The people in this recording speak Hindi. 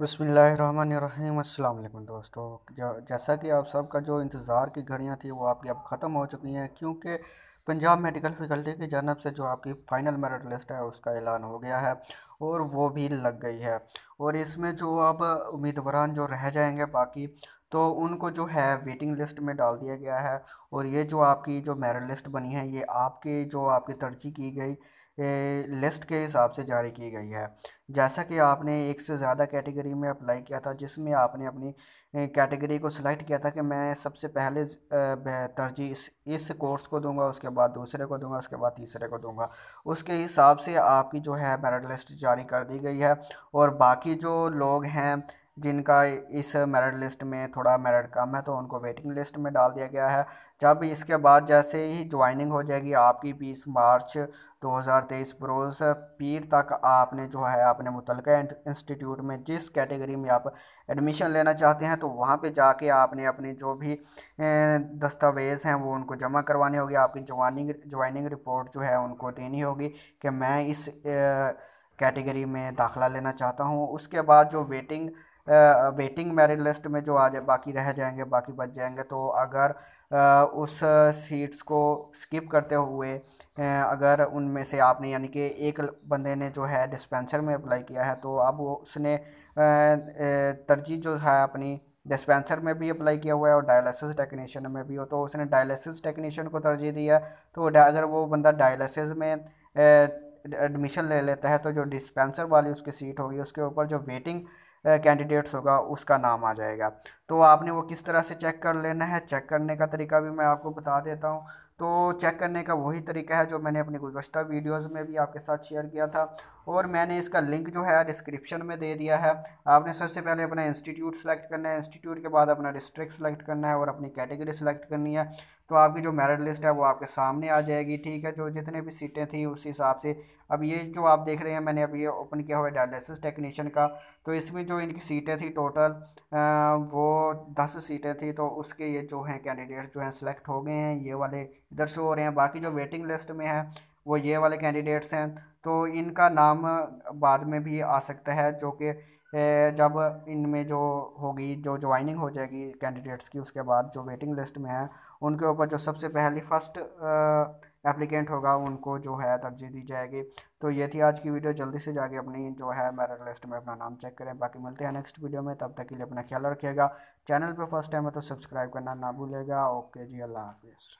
बसमीम् अल्लाम दोस्तों जैसा कि आप सबका जो इंतज़ार की घड़ियाँ थी वो आपकी अब ख़त्म हो चुकी हैं क्योंकि पंजाब मेडिकल फैकल्टी की जानब से जो आपकी फ़ाइनल मेरिट लिस्ट है उसका ऐलान हो गया है और वो भी लग गई है और इसमें जो अब उम्मीदवार जो रह जाएंगे बाकी तो उनको जो है वेटिंग लिस्ट में डाल दिया गया है और ये जो आपकी जो मेरिट लिस्ट बनी है ये आपके जो आपकी तरजीह की गई लिस्ट के हिसाब से जारी की गई है जैसा कि आपने एक से ज़्यादा कैटेगरी में अप्लाई किया था जिसमें आपने अपनी कैटेगरी को सिलेक्ट किया था कि मैं सबसे पहले तरजीह इस इस कोर्स को दूंगा उसके बाद दूसरे को दूंगा उसके बाद तीसरे को दूंगा उसके हिसाब से आपकी जो है मेरिट लिस्ट जारी कर दी गई है और बाकी जो लोग हैं जिनका इस मेरिट लिस्ट में थोड़ा मेरिट कम है तो उनको वेटिंग लिस्ट में डाल दिया गया है जब इसके बाद जैसे ही ज्वाइनिंग हो जाएगी आपकी बीस मार्च 2023 बरोज़ पीर तक आपने जो है अपने मुतल इंस्टीट्यूट में जिस कैटेगरी में आप एडमिशन लेना चाहते हैं तो वहाँ पे जाके आपने अपने जो भी दस्तावेज़ हैं वो उनको जमा करवानी होगी आपकी ज्वाइनिंग ज्वाइनिंग रिपोर्ट जो है उनको देनी होगी कि मैं इस कैटेगरी में दाखला लेना चाहता हूँ उसके बाद जो वेटिंग वेटिंग मेरिट लिस्ट में जो आ जाए बाकी रह जाएंगे बाकी बच जाएंगे तो अगर उस सीट्स को स्किप करते हुए अगर उनमें से आपने यानी कि एक बंदे ने जो है डिस्पेंसर में अप्लाई किया है तो अब वो उसने तरजीह जो है अपनी डिस्पेंसर में भी अप्लाई किया हुआ है और डायलिसिस टेक्नीशियन में भी हो तो उसने डायलिसिस टेक्नीशियन को तरजीह दिया तो अगर वो बंदा डायलिसिस में एडमिशन ले लेता है तो जो डिस्पेंसर वाली उसकी सीट होगी उसके ऊपर जो वेटिंग कैंडिडेट्स होगा उसका नाम आ जाएगा तो आपने वो किस तरह से चेक कर लेना है चेक करने का तरीका भी मैं आपको बता देता हूँ तो चेक करने का वही तरीका है जो मैंने अपनी गुजशत वीडियोस में भी आपके साथ शेयर किया था और मैंने इसका लिंक जो है डिस्क्रिप्शन में दे दिया है आपने सबसे पहले अपना इंस्टीट्यूट सेलेक्ट करना है इंस्टीट्यूट के बाद अपना डिस्ट्रिक्ट सेलेक्ट करना है और अपनी कैटेगरी सेलेक्ट करनी है तो आपकी जो मेरिट लिस्ट है वो आपके सामने आ जाएगी ठीक है जो जितने भी सीटें थी उस हिसाब से अब ये जो आप देख रहे हैं मैंने अभी ये ओपन किया हुआ है डायलिसिस टेक्नीशियन का तो इसमें जो इनकी सीटें थी टोटल वो दस सीटें थी तो उसके ये जो हैं कैंडिडेट्स जो हैं सिलेक्ट हो गए हैं ये वाले इधर शो हो रहे हैं बाकी जो वेटिंग लिस्ट में है वो ये वाले कैंडिडेट्स हैं तो इनका नाम बाद में भी आ सकता है जो कि जब इनमें जो होगी जो ज्वाइनिंग हो जाएगी कैंडिडेट्स की उसके बाद जो वेटिंग लिस्ट में है उनके ऊपर जो सबसे पहली फर्स्ट एप्लीकेंट होगा उनको जो है तरजीह दी जाएगी तो ये थी आज की वीडियो जल्दी से जाके अपनी जो है मेरिट लिस्ट में अपना नाम चेक करें बाकी मिलते हैं नेक्स्ट वीडियो में तब तक के लिए अपना ख्याल रखिएगा चैनल पर फर्स्ट टाइम है तो सब्सक्राइब करना ना भूलेगा ओके जी अल्लाह हाफिज़